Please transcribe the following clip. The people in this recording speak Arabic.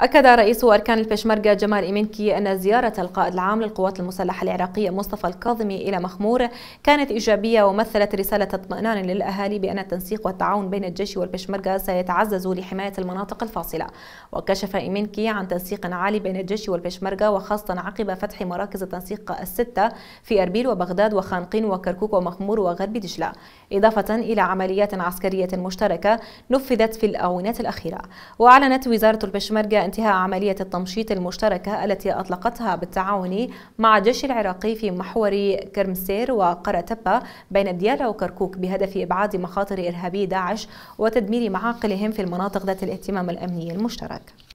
أكد رئيس أركان البشمركة جمال إيمنكي أن زيارة القائد العام للقوات المسلحة العراقية مصطفى الكاظمي إلى مخمور كانت إيجابية ومثلت رسالة اطمئنان للأهالي بأن التنسيق والتعاون بين الجيش والبشمركة سيتعزز لحماية المناطق الفاصلة وكشف إيمنكي عن تنسيق عالي بين الجيش والبشمركة وخاصة عقب فتح مراكز التنسيق الستة في أربيل وبغداد وخانقين وكركوك ومخمور وغرب دجلة إضافة إلى عمليات عسكرية مشتركة نفذت في الآونات الأخيرة وأعلنت وزارة البشمركة انتهاء عملية التمشيط المشتركة التي أطلقتها بالتعاون مع الجيش العراقي في محور كرمسير وقرتبة بين ديالا وكركوك بهدف إبعاد مخاطر إرهابي داعش وتدمير معاقلهم في المناطق ذات الاهتمام الأمني المشترك